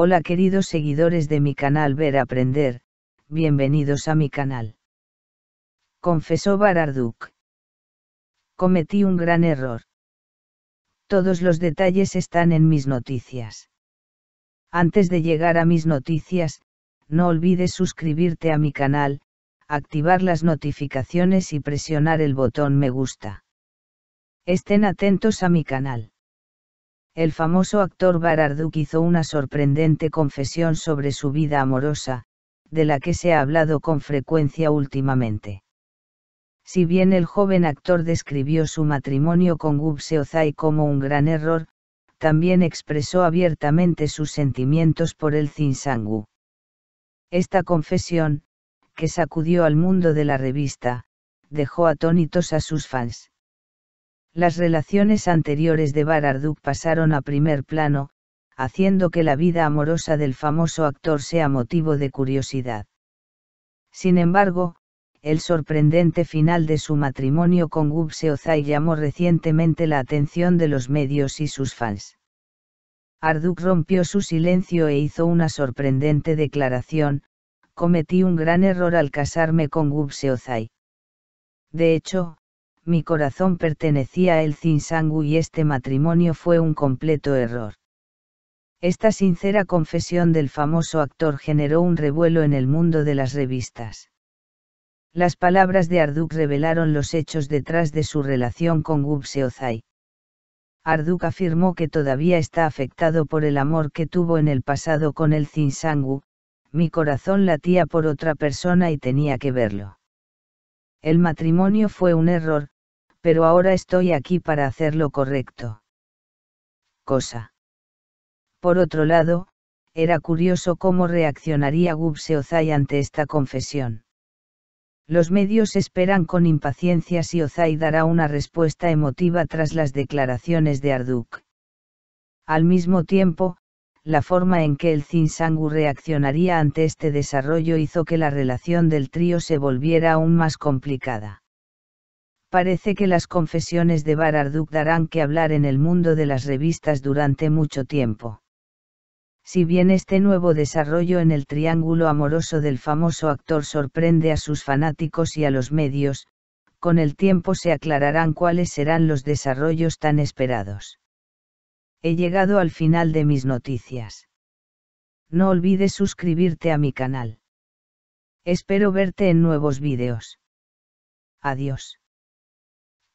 Hola queridos seguidores de mi canal Ver Aprender, bienvenidos a mi canal. Confesó Bararduk. Cometí un gran error. Todos los detalles están en mis noticias. Antes de llegar a mis noticias, no olvides suscribirte a mi canal, activar las notificaciones y presionar el botón me gusta. Estén atentos a mi canal el famoso actor Bararduk hizo una sorprendente confesión sobre su vida amorosa, de la que se ha hablado con frecuencia últimamente. Si bien el joven actor describió su matrimonio con Gupse Ozai como un gran error, también expresó abiertamente sus sentimientos por el Zinsangu. Esta confesión, que sacudió al mundo de la revista, dejó atónitos a sus fans las relaciones anteriores de Arduk pasaron a primer plano, haciendo que la vida amorosa del famoso actor sea motivo de curiosidad. Sin embargo, el sorprendente final de su matrimonio con Gubse Ozai llamó recientemente la atención de los medios y sus fans. Arduk rompió su silencio e hizo una sorprendente declaración, cometí un gran error al casarme con Gubse Ozai. De hecho, mi corazón pertenecía a el y este matrimonio fue un completo error. Esta sincera confesión del famoso actor generó un revuelo en el mundo de las revistas. Las palabras de Arduk revelaron los hechos detrás de su relación con Zai. Arduk afirmó que todavía está afectado por el amor que tuvo en el pasado con el Zinsangu, mi corazón latía por otra persona y tenía que verlo. El matrimonio fue un error, pero ahora estoy aquí para hacer lo correcto. Cosa. Por otro lado, era curioso cómo reaccionaría Gubse Ozai ante esta confesión. Los medios esperan con impaciencia si Ozai dará una respuesta emotiva tras las declaraciones de Arduk. Al mismo tiempo, la forma en que el Zinsangu reaccionaría ante este desarrollo hizo que la relación del trío se volviera aún más complicada parece que las confesiones de Bararduk darán que hablar en el mundo de las revistas durante mucho tiempo. Si bien este nuevo desarrollo en el triángulo amoroso del famoso actor sorprende a sus fanáticos y a los medios, con el tiempo se aclararán cuáles serán los desarrollos tan esperados. He llegado al final de mis noticias. No olvides suscribirte a mi canal. Espero verte en nuevos vídeos. Adiós